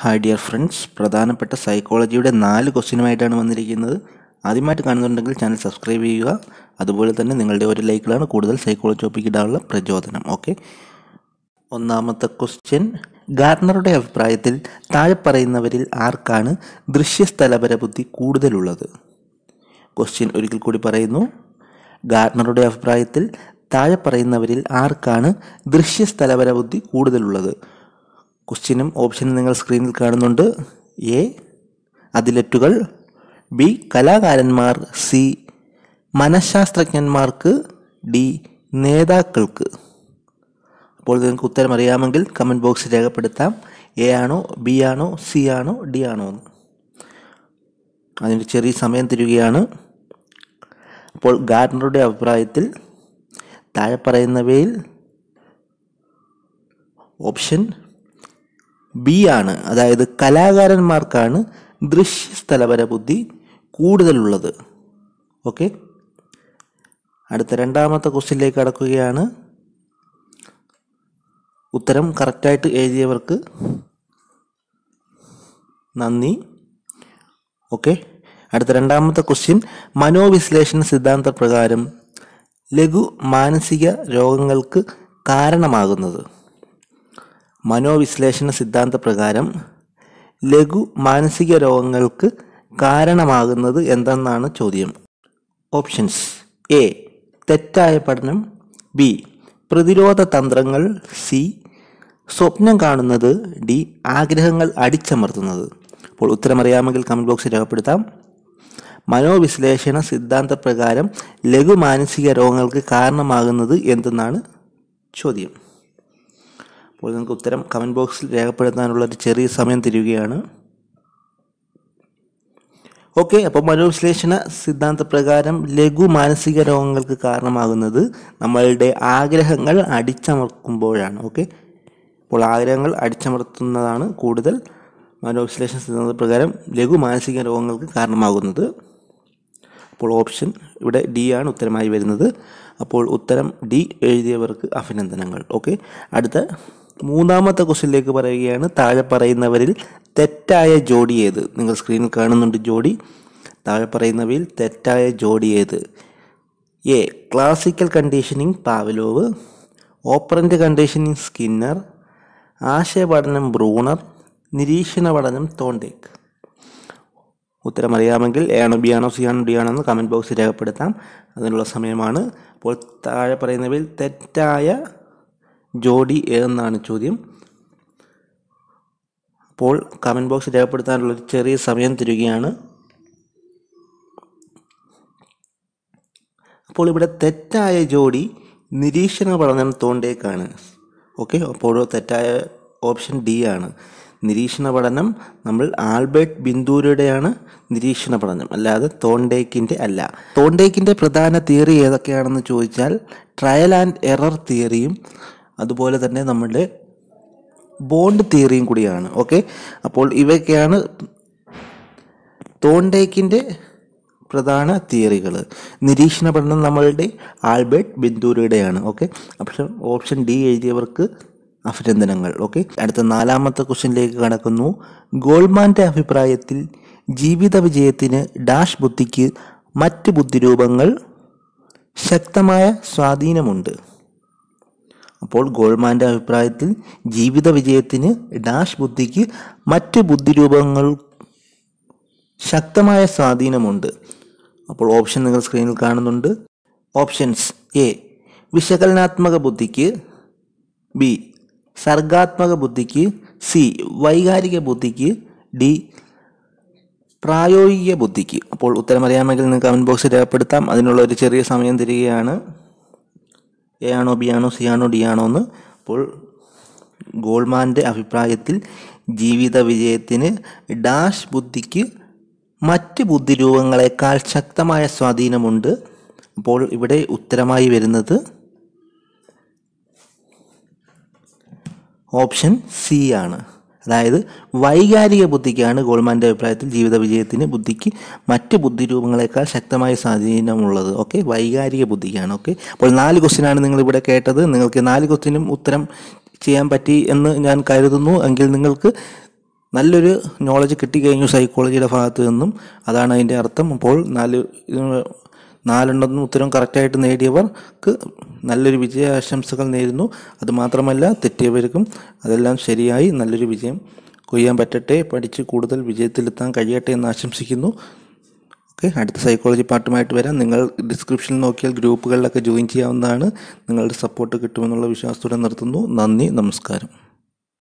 hi dear friends പ്രധാനപ്പെട്ട സൈക്കോളജിയുടെ നാല് ക്വസ്റ്റിനുമായിട്ടാണ് വന്നിരിക്കുന്നത് ആദ്യമായിട്ട് കാണുന്നുണ്ടെങ്കിൽ ചാനൽ സബ്സ്ക്രൈബ് ചെയ്യുക അതുപോലെ തന്നെ നിങ്ങളുടെ ഒരു ലൈക്കിലാണ് കൂടുതൽ സൈക്കോളജി ടോപ്പിക്ക് ഇടാനുള്ള പ്രചോദനം ഓക്കെ ഒന്നാമത്തെ ക്വസ്റ്റ്യൻ ഗാർണറുടെ അഭിപ്രായത്തിൽ താഴെ പറയുന്നവരിൽ ആർക്കാണ് ദൃശ്യസ്ഥലപര ബുദ്ധി കൂടുതലുള്ളത് ക്വസ്റ്റ്യൻ ഒരിക്കൽ കൂടി പറയുന്നു ഗാർണറുടെ അഭിപ്രായത്തിൽ താഴെ പറയുന്നവരിൽ ആർക്കാണ് ദൃശ്യസ്ഥലപര ബുദ്ധി കൂടുതലുള്ളത് ക്വസ്റ്റ്യനും ഓപ്ഷനും നിങ്ങൾ സ്ക്രീനിൽ കാണുന്നുണ്ട് എ അതിലറ്റുകൾ ബി കലാകാരന്മാർ സി മനഃശാസ്ത്രജ്ഞന്മാർക്ക് ഡി നേതാക്കൾക്ക് അപ്പോൾ നിങ്ങൾക്ക് ഉത്തരം അറിയാമെങ്കിൽ കമൻറ്റ് ബോക്സിൽ രേഖപ്പെടുത്താം എ ആണോ ബി ആണോ സി ആണോ ഡി ആണോ എന്ന് അതിന് ചെറിയ സമയം തരികയാണ് അപ്പോൾ ഗാർഡനറുടെ അഭിപ്രായത്തിൽ താഴെ പറയുന്നവയിൽ ഓപ്ഷൻ ബി ആണ് അതായത് കലാകാരന്മാർക്കാണ് ദൃശ്യസ്ഥലപര ബുദ്ധി കൂടുതലുള്ളത് ഓക്കെ അടുത്ത രണ്ടാമത്തെ ക്വസ്റ്റ്യനിലേക്ക് കടക്കുകയാണ് ഉത്തരം കറക്റ്റായിട്ട് എഴുതിയവർക്ക് നന്ദി ഓക്കെ അടുത്ത രണ്ടാമത്തെ ക്വസ്റ്റ്യൻ മനോവിശ്ലേഷണ സിദ്ധാന്ത പ്രകാരം ലഘു മാനസിക രോഗങ്ങൾക്ക് കാരണമാകുന്നത് മനോവിശ്ലേഷണ സിദ്ധാന്തപ്രകാരം ലഘു മാനസിക രോഗങ്ങൾക്ക് കാരണമാകുന്നത് എന്തെന്നാണ് ചോദ്യം ഓപ്ഷൻസ് എ തെറ്റായ പഠനം ബി പ്രതിരോധ തന്ത്രങ്ങൾ സി സ്വപ്നം കാണുന്നത് ഡി ആഗ്രഹങ്ങൾ അടിച്ചമർത്തുന്നത് അപ്പോൾ ഉത്തരമറിയാമെങ്കിൽ കമൻറ്റ് ബോക്സിൽ രേഖപ്പെടുത്താം മനോവിശ്ലേഷണ സിദ്ധാന്തപ്രകാരം ലഘു മാനസിക രോഗങ്ങൾക്ക് കാരണമാകുന്നത് എന്തെന്നാണ് ചോദ്യം അപ്പോൾ നിങ്ങൾക്ക് ഉത്തരം കമൻറ്റ് ബോക്സിൽ രേഖപ്പെടുത്താനുള്ള ഒരു ചെറിയ സമയം തരികയാണ് ഓക്കെ അപ്പോൾ മനോവിശ്ലേഷണ സിദ്ധാന്തപ്രകാരം ലഘു മാനസിക രോഗങ്ങൾക്ക് കാരണമാകുന്നത് നമ്മളുടെ ആഗ്രഹങ്ങൾ അടിച്ചമർക്കുമ്പോഴാണ് ഓക്കെ അപ്പോൾ ആഗ്രഹങ്ങൾ അടിച്ചമർത്തുന്നതാണ് കൂടുതൽ മനോവിശ്ലേഷണ സിദ്ധാന്തപ്രകാരം ലഘു മാനസിക രോഗങ്ങൾക്ക് കാരണമാകുന്നത് അപ്പോൾ ഓപ്ഷൻ ഇവിടെ ഡി ആണ് ഉത്തരമായി വരുന്നത് അപ്പോൾ ഉത്തരം ഡി എഴുതിയവർക്ക് അഭിനന്ദനങ്ങൾ ഓക്കെ അടുത്ത മൂന്നാമത്തെ ക്വസ്റ്റ്യനിലേക്ക് പറയുകയാണ് താഴെ പറയുന്നവരിൽ തെറ്റായ ജോഡി ഏത് നിങ്ങൾ സ്ക്രീനിൽ കാണുന്നുണ്ട് ജോഡി താഴെ പറയുന്നവയിൽ തെറ്റായ ജോഡി ഏത് A classical conditioning Pavlov operant conditioning Skinner ആശയപഠനം ബ്രൂണർ നിരീക്ഷണ പഠനം തോണ്ടേക്ക് ഉത്തരം അറിയാമെങ്കിൽ എ ആണോ ബി ആണോ സി ആണോ ഡി ആണോ എന്ന് കമൻറ്റ് ബോക്സിൽ രേഖപ്പെടുത്താം അതിനുള്ള സമയമാണ് അപ്പോൾ താഴെ പറയുന്നവയിൽ തെറ്റായ ജോഡി എന്നാണ് ചോദ്യം അപ്പോൾ കമൻറ്റ് ബോക്സ് രേഖപ്പെടുത്താനുള്ള ഒരു ചെറിയ സമയം തരികയാണ് അപ്പോൾ ഇവിടെ തെറ്റായ ജോഡി നിരീക്ഷണ പഠനം തോണ്ടേക്കാണ് ഓക്കെ അപ്പോൾ തെറ്റായ ഓപ്ഷൻ ഡി ആണ് നിരീക്ഷണ പഠനം നമ്മൾ ആൽബർട്ട് ബിന്ദൂരയുടെയാണ് നിരീക്ഷണ പഠനം അല്ലാതെ തോണ്ടേക്കിൻ്റെ അല്ല തോണ്ടേക്കിൻ്റെ പ്രധാന തിയറി ഏതൊക്കെയാണെന്ന് ചോദിച്ചാൽ ട്രയൽ ആൻഡ് എറർ തിയറിയും അതുപോലെ തന്നെ നമ്മുടെ ബോണ്ട് തിയറിയും കൂടിയാണ് ഓക്കെ അപ്പോൾ ഇവയൊക്കെയാണ് തോണ്ടേക്കിൻ്റെ പ്രധാന തിയറികൾ നിരീക്ഷണ പഠനം നമ്മളുടെ ആൽബർട്ട് ബിന്ദൂരയുടെയാണ് ഓക്കെ പക്ഷേ ഓപ്ഷൻ ഡി എഴുതിയവർക്ക് അഭിനന്ദനങ്ങൾ ഓക്കെ അടുത്ത നാലാമത്തെ ക്വസ്റ്റ്യനിലേക്ക് കടക്കുന്നു ഗോൾമാൻ്റെ അഭിപ്രായത്തിൽ ജീവിത വിജയത്തിന് ഡാഷ് ബുദ്ധിക്ക് മറ്റ് ബുദ്ധിരൂപങ്ങൾ ശക്തമായ സ്വാധീനമുണ്ട് അപ്പോൾ ഗോൾമാൻ്റെ അഭിപ്രായത്തിൽ ജീവിത വിജയത്തിന് ഡാഷ് ബുദ്ധിക്ക് മറ്റ് ബുദ്ധിരൂപങ്ങൾ ശക്തമായ സ്വാധീനമുണ്ട് അപ്പോൾ ഓപ്ഷൻ നിങ്ങൾ സ്ക്രീനിൽ കാണുന്നുണ്ട് ഓപ്ഷൻസ് എ വിശകലനാത്മക ബുദ്ധിക്ക് ബി സർഗാത്മക ബുദ്ധിക്ക് സി വൈകാരിക ബുദ്ധിക്ക് ഡി പ്രായോഗിക ബുദ്ധിക്ക് അപ്പോൾ ഉത്തരം അറിയാമെങ്കിൽ നിങ്ങൾക്ക് കമൻറ്റ് ബോക്സിൽ രേഖപ്പെടുത്താം അതിനുള്ള ഒരു ചെറിയ സമയം തരികയാണ് എ ആണോ ബി ആണോ സി ആണോ ഡി ആണോ എന്ന് അപ്പോൾ ഗോൾമാൻ്റെ അഭിപ്രായത്തിൽ ജീവിത വിജയത്തിന് ഡാഷ് ബുദ്ധിക്ക് മറ്റ് ബുദ്ധി രൂപങ്ങളെക്കാൾ ശക്തമായ സ്വാധീനമുണ്ട് അപ്പോൾ ഇവിടെ ഉത്തരമായി വരുന്നത് ഓപ്ഷൻ സി ആണ് അതായത് വൈകാരിക ബുദ്ധിക്കാണ് ഗോൾമാൻ്റെ അഭിപ്രായത്തിൽ ജീവിത വിജയത്തിന് ബുദ്ധിക്ക് മറ്റ് ബുദ്ധി രൂപങ്ങളെക്കാൾ ശക്തമായ സ്വാധീനമുള്ളത് ഓക്കെ വൈകാരിക ബുദ്ധിക്കാണ് ഓക്കെ അപ്പോൾ നാല് ക്വസ്റ്റിനാണ് നിങ്ങളിവിടെ കേട്ടത് നിങ്ങൾക്ക് നാല് ക്വസ്റ്റിനും ഉത്തരം ചെയ്യാൻ പറ്റി എന്ന് ഞാൻ കരുതുന്നു എങ്കിൽ നിങ്ങൾക്ക് നല്ലൊരു നോളജ് കിട്ടിക്കഴിഞ്ഞു സൈക്കോളജിയുടെ ഭാഗത്തു നിന്നും അതാണ് അതിൻ്റെ അർത്ഥം അപ്പോൾ നാല് നാലെണ്ണം ഉത്തരം കറക്റ്റായിട്ട് നേടിയവർക്ക് നല്ലൊരു വിജയ ആശംസകൾ നേരുന്നു അതുമാത്രമല്ല തെറ്റിയവർക്കും അതെല്ലാം ശരിയായി നല്ലൊരു വിജയം കൊയ്യാൻ പറ്റട്ടെ പഠിച്ച് കൂടുതൽ വിജയത്തിലെത്താൻ കഴിയട്ടെ എന്ന് ആശംസിക്കുന്നു ഓക്കെ അടുത്ത സൈക്കോളജി പാർട്ടുമായിട്ട് വരാം നിങ്ങൾ ഡിസ്ക്രിപ്ഷനിൽ നോക്കിയാൽ ഗ്രൂപ്പുകളിലൊക്കെ ജോയിൻ ചെയ്യാവുന്നതാണ് നിങ്ങളുടെ സപ്പോർട്ട് കിട്ടുമെന്നുള്ള വിശ്വാസത്തോടെ നിർത്തുന്നു നന്ദി നമസ്കാരം